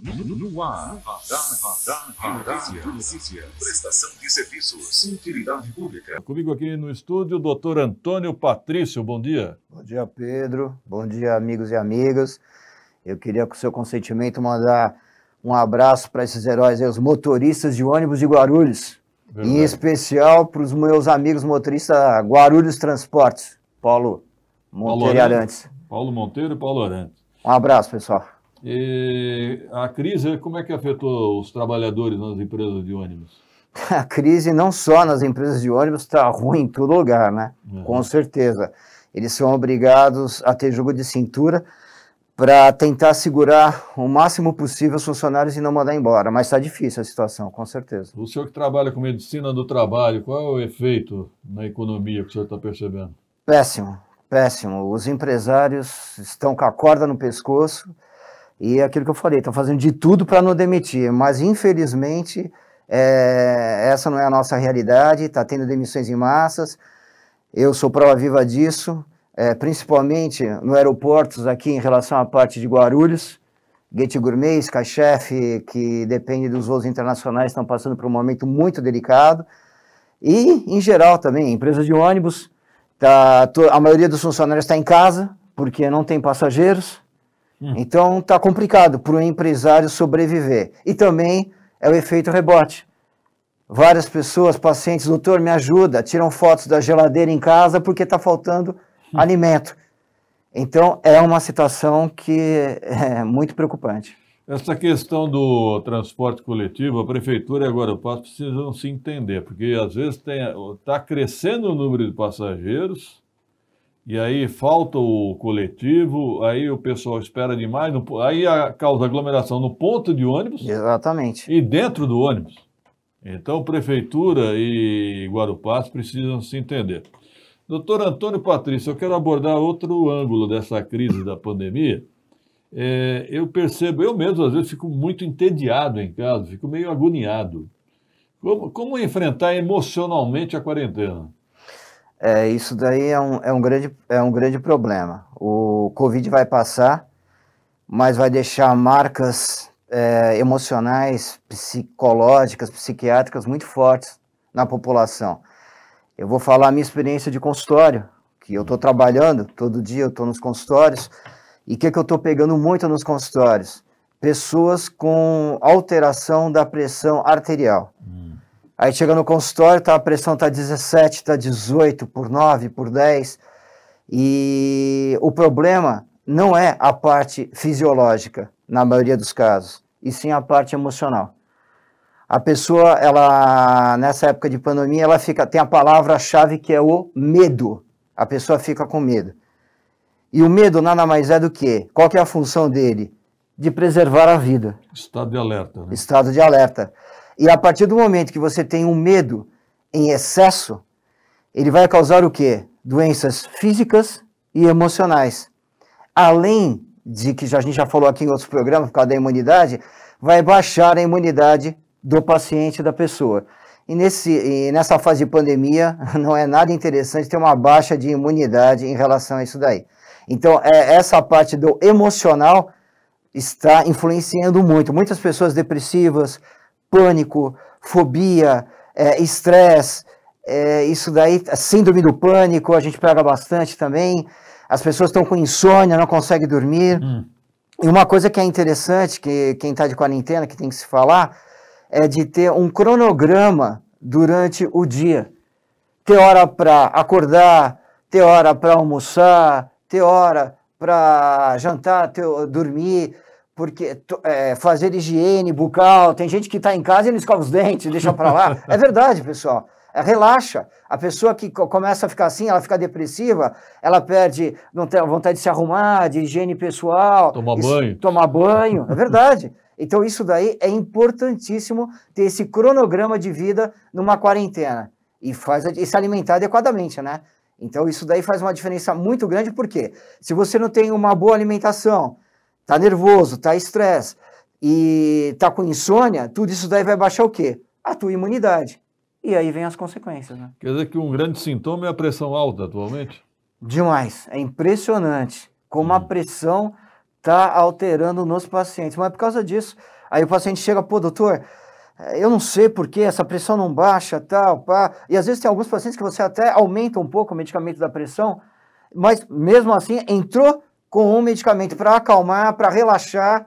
No ar, notícia, prestação de serviços, utilidade pública. Comigo aqui no estúdio, o doutor Antônio Patrício, bom dia. Bom dia, Pedro. Bom dia, amigos e amigas. Eu queria, com seu consentimento, mandar um abraço para esses heróis aí, os motoristas de ônibus de Guarulhos. Verdade. Em especial para os meus amigos motoristas Guarulhos Transportes, Paulo Monteiro Paulo Arantes. Paulo Monteiro e Paulo Arantes. Um abraço, pessoal. E a crise, como é que afetou os trabalhadores nas empresas de ônibus? A crise não só nas empresas de ônibus está ruim em todo lugar, né? Uhum. Com certeza. Eles são obrigados a ter jogo de cintura para tentar segurar o máximo possível os funcionários e não mandar embora. Mas está difícil a situação, com certeza. O senhor que trabalha com medicina do trabalho, qual é o efeito na economia que o senhor está percebendo? Péssimo, péssimo. Os empresários estão com a corda no pescoço e é aquilo que eu falei, estão fazendo de tudo para não demitir, mas infelizmente é, essa não é a nossa realidade, está tendo demissões em massas. Eu sou prova viva disso, é, principalmente no aeroportos aqui em relação à parte de Guarulhos. Gate Gourmet, Skychef, que depende dos voos internacionais, estão passando por um momento muito delicado. E, em geral, também, empresas de ônibus, tá, a maioria dos funcionários está em casa, porque não tem passageiros. Hum. Então está complicado para o empresário sobreviver. E também é o efeito rebote. Várias pessoas, pacientes, doutor, me ajuda, tiram fotos da geladeira em casa porque está faltando hum. alimento. Então é uma situação que é, é muito preocupante. Essa questão do transporte coletivo, a prefeitura e agora o passo precisam se entender, porque às vezes está crescendo o número de passageiros, e aí falta o coletivo, aí o pessoal espera demais, no, aí a, causa aglomeração no ponto de ônibus. Exatamente. E dentro do ônibus. Então, prefeitura e Guarupás precisam se entender. Doutor Antônio Patrício, eu quero abordar outro ângulo dessa crise da pandemia. É, eu percebo, eu mesmo às vezes fico muito entediado em casa, fico meio agoniado. Como, como enfrentar emocionalmente a quarentena? É, isso daí é um, é, um grande, é um grande problema. O Covid vai passar, mas vai deixar marcas é, emocionais, psicológicas, psiquiátricas muito fortes na população. Eu vou falar a minha experiência de consultório, que eu estou trabalhando, todo dia eu estou nos consultórios, e o que, que eu estou pegando muito nos consultórios? Pessoas com alteração da pressão arterial. Uhum Aí chega no consultório, tá, a pressão está 17, está 18, por 9, por 10. E o problema não é a parte fisiológica, na maioria dos casos, e sim a parte emocional. A pessoa, ela nessa época de pandemia, ela fica tem a palavra-chave que é o medo. A pessoa fica com medo. E o medo nada mais é do que? Qual que é a função dele? De preservar a vida. Estado de alerta. Né? Estado de alerta. E a partir do momento que você tem um medo em excesso, ele vai causar o quê? Doenças físicas e emocionais. Além de que a gente já falou aqui em outros programas, por causa da imunidade, vai baixar a imunidade do paciente, da pessoa. E, nesse, e nessa fase de pandemia, não é nada interessante ter uma baixa de imunidade em relação a isso daí. Então, é, essa parte do emocional está influenciando muito. Muitas pessoas depressivas, pânico, fobia, é, estresse, é, é, isso daí, síndrome do pânico, a gente pega bastante também. As pessoas estão com insônia, não conseguem dormir. Hum. E uma coisa que é interessante, que quem está de quarentena, que tem que se falar, é de ter um cronograma durante o dia. Ter hora para acordar, ter hora para almoçar, ter hora para jantar, ter, dormir porque é, fazer higiene bucal, tem gente que está em casa e não escova os dentes, deixa para lá. É verdade, pessoal. É, relaxa. A pessoa que começa a ficar assim, ela fica depressiva, ela perde não tem vontade de se arrumar, de higiene pessoal. Tomar banho. Tomar banho, é verdade. Então, isso daí é importantíssimo ter esse cronograma de vida numa quarentena e, faz, e se alimentar adequadamente, né? Então, isso daí faz uma diferença muito grande, porque se você não tem uma boa alimentação, tá nervoso, tá estresse e tá com insônia, tudo isso daí vai baixar o quê? A tua imunidade. E aí vem as consequências, né? Quer dizer que um grande sintoma é a pressão alta atualmente? Demais. É impressionante como hum. a pressão tá alterando nos pacientes. Mas por causa disso, aí o paciente chega, pô, doutor, eu não sei por que essa pressão não baixa, tal, pá. E às vezes tem alguns pacientes que você até aumenta um pouco o medicamento da pressão, mas mesmo assim entrou, com um medicamento para acalmar, para relaxar,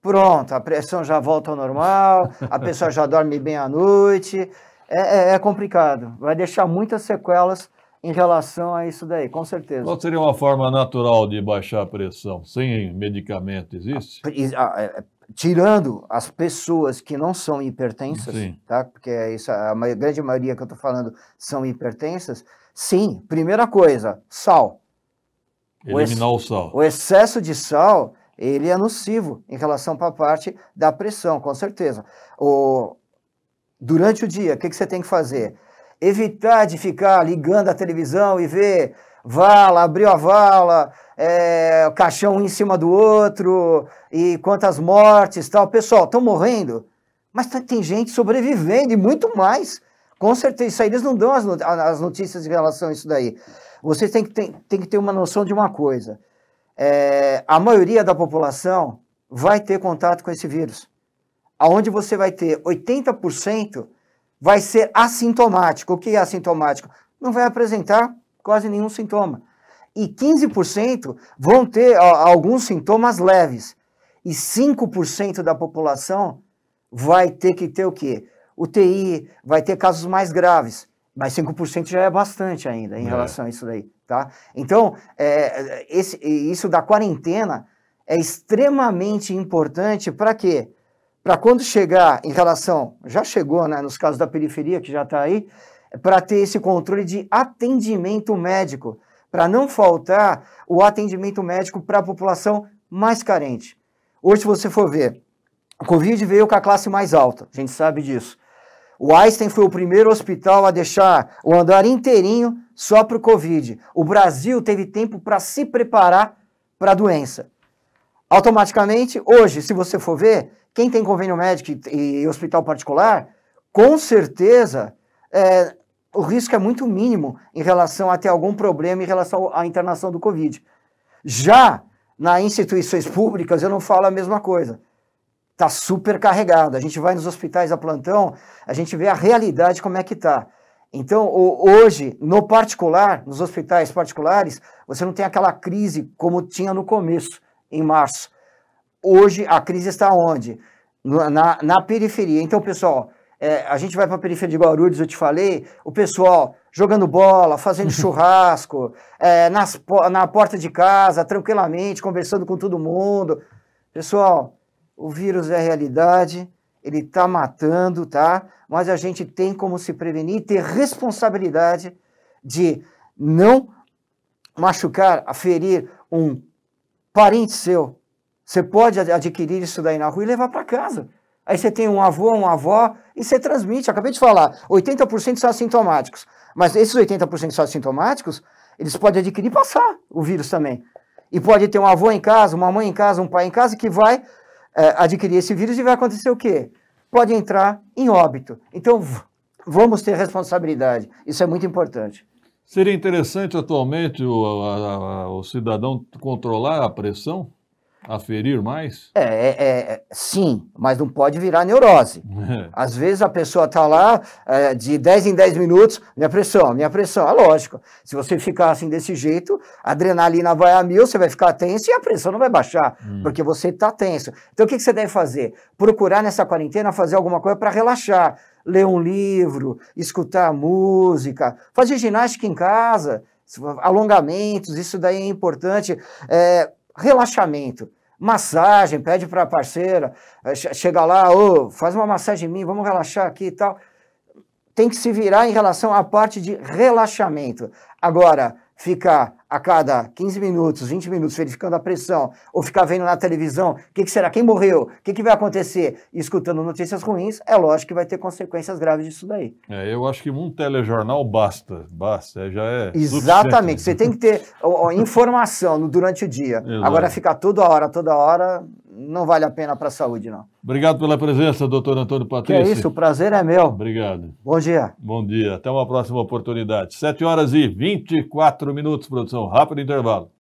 pronto, a pressão já volta ao normal, a pessoa já dorme bem à noite. É, é, é, complicado, vai deixar muitas sequelas em relação a isso daí, com certeza. Qual seria uma forma natural de baixar a pressão? Sem medicamento, existe? A, a, a, tirando as pessoas que não são hipertensas, tá? porque é isso, a grande maioria que eu estou falando são hipertensas, sim, primeira coisa, sal. Eliminar o, o sal. O excesso de sal, ele é nocivo em relação para a parte da pressão, com certeza. O, durante o dia, o que, que você tem que fazer? Evitar de ficar ligando a televisão e ver vala, abriu a vala, é, caixão um em cima do outro, e quantas mortes tal. Pessoal, estão morrendo, mas tem gente sobrevivendo e muito mais. Com certeza, isso aí eles não dão as notícias em relação a isso daí. Vocês têm que ter, têm que ter uma noção de uma coisa. É, a maioria da população vai ter contato com esse vírus. Aonde você vai ter 80% vai ser assintomático. O que é assintomático? Não vai apresentar quase nenhum sintoma. E 15% vão ter alguns sintomas leves. E 5% da população vai ter que ter o quê? UTI, vai ter casos mais graves, mas 5% já é bastante ainda em é. relação a isso daí, tá? Então, é, esse, isso da quarentena é extremamente importante para quê? Para quando chegar em relação, já chegou, né, nos casos da periferia que já está aí, para ter esse controle de atendimento médico, para não faltar o atendimento médico para a população mais carente. Hoje, se você for ver, a Covid veio com a classe mais alta, a gente sabe disso. O Einstein foi o primeiro hospital a deixar o andar inteirinho só para o Covid. O Brasil teve tempo para se preparar para a doença. Automaticamente, hoje, se você for ver, quem tem convênio médico e, hospital particular, com certeza é, o risco é muito mínimo em relação a ter algum problema em relação à internação do Covid. Já nas instituições públicas, eu não falo a mesma coisa. Está super carregado. A gente vai nos hospitais a plantão, a gente vê a realidade como é que está. Então, hoje, no particular, nos hospitais particulares, você não tem aquela crise como tinha no começo, em março. Hoje, a crise está onde? Na, na periferia. Então, pessoal, é, a gente vai para a periferia de Guarulhos, eu te falei, o pessoal jogando bola, fazendo churrasco, é, nas, na porta de casa, tranquilamente, conversando com todo mundo. Pessoal, o vírus é realidade, ele está matando, tá? Mas a gente tem como se prevenir e ter responsabilidade de não machucar, ferir um parente seu. Você pode adquirir isso daí na rua e levar para casa. Aí você tem um avô, uma avó e você transmite. Eu acabei de falar, 80% são assintomáticos. Mas esses 80% são assintomáticos, eles podem adquirir e passar o vírus também. E pode ter um avô em casa, uma mãe em casa, um pai em casa que vai é, adquirir esse vírus e vai acontecer o quê? Pode entrar em óbito. Então, vamos ter responsabilidade. Isso é muito importante. Seria interessante atualmente o, a, a, o cidadão controlar a pressão? aferir mais? É, é, é, sim, mas não pode virar neurose. É. Às vezes a pessoa está lá é, de 10 em 10 minutos, minha pressão, minha pressão. É lógico, se você ficar assim desse jeito, a adrenalina vai a mil, você vai ficar tenso e a pressão não vai baixar, hum. porque você está tenso. Então o que, que você deve fazer? Procurar nessa quarentena fazer alguma coisa para relaxar. Ler um livro, escutar música, fazer ginástica em casa, alongamentos, isso daí é importante. É, relaxamento. Massagem, pede para a parceira, eh, chega lá, oh, faz uma massagem em mim, vamos relaxar aqui e tal. Tem que se virar em relação à parte de relaxamento. Agora, ficar a cada 15 minutos, 20 minutos verificando a pressão, ou ficar vendo na televisão o que, que, será, quem morreu, o que, que, vai acontecer, e escutando notícias ruins, é lógico que vai ter consequências graves disso daí. É, eu acho que um telejornal basta, basta, já é. Exatamente, suficiente. você tem que ter ó, informação durante o dia. Exato. Agora ficar toda hora, toda hora, não vale a pena para a saúde, não. Obrigado pela presença, doutor Antônio Patrício. Que é isso, o prazer é meu. Obrigado. Bom dia. Bom dia, até uma próxima oportunidade. 7 horas e 24 minutos, produção. Rápido intervalo.